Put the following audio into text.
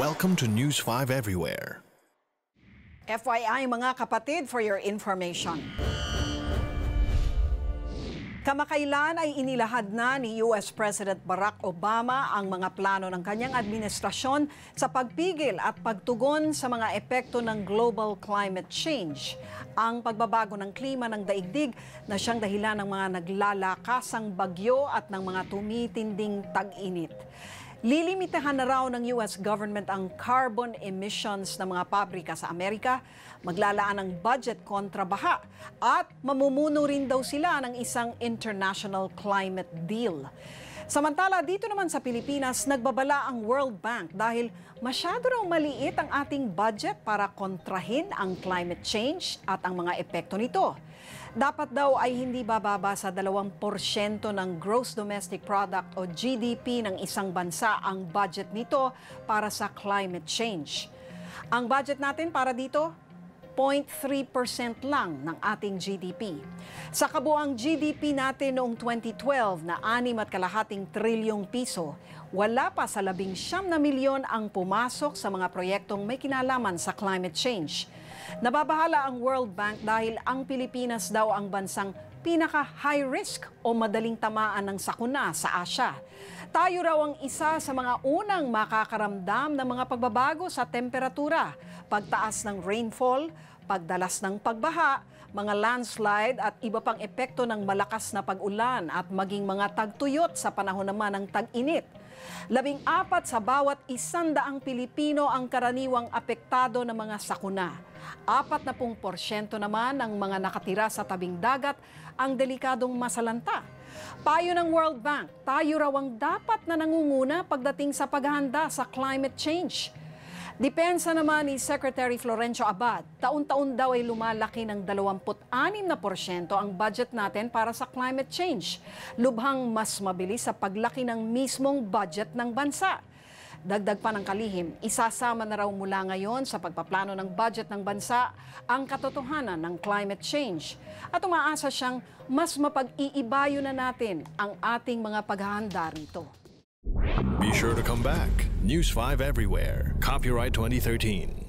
Welcome to News 5 Everywhere. FYI mga kapatid for your information. Kamakailan ay inilahad na ni US President Barack Obama ang mga plano ng kanyang administrasyon sa pagpigil at pagtugon sa mga epekto ng global climate change. Ang pagbabago ng klima ng daigdig na siyang dahilan ng mga naglalakasang bagyo at ng mga tumitinding tag-init. Lilimitahan na raw ng US government ang carbon emissions ng mga pabrika sa Amerika, maglalaan ng budget kontra baha, at mamumuno rin daw sila ng isang international climate deal. Samantala, dito naman sa Pilipinas, nagbabala ang World Bank dahil masyado raw maliit ang ating budget para kontrahin ang climate change at ang mga epekto nito. Dapat daw ay hindi bababa sa 2% ng gross domestic product o GDP ng isang bansa ang budget nito para sa climate change. Ang budget natin para dito, 0.3% lang ng ating GDP. Sa kabuang GDP natin noong 2012 na 6 at kalahating trilyong piso, wala pa sa labing siyam na milyon ang pumasok sa mga proyektong may kinalaman sa climate change. Nababahala ang World Bank dahil ang Pilipinas daw ang bansang pinaka-high risk o madaling tamaan ng sakuna sa Asya. Tayo raw ang isa sa mga unang makakaramdam ng mga pagbabago sa temperatura, pagtaas ng rainfall, pagdalas ng pagbaha, mga landslide at iba pang epekto ng malakas na pag-ulan at maging mga tagtuyot sa panahon naman ng tag-init. Labing apat sa bawat isandaang Pilipino ang karaniwang apektado ng mga sakuna. Apat na pung porsyento naman ang mga nakatira sa tabing dagat ang delikadong masalanta. Payo ng World Bank, tayo raw ang dapat na nangunguna pagdating sa paghahanda sa climate change Depensa naman ni Secretary Florencio Abad, taon-taon daw ay lumalaki ng 26% ang budget natin para sa climate change, lubhang mas mabilis sa paglaki ng mismong budget ng bansa. Dagdag pa ng kalihim, isasama na raw mula ngayon sa pagpaplano ng budget ng bansa ang katotohanan ng climate change. At umaasa siyang mas mapag-iibayo na natin ang ating mga paghahanda rito. Be sure to come back. News 5 everywhere. Copyright 2013.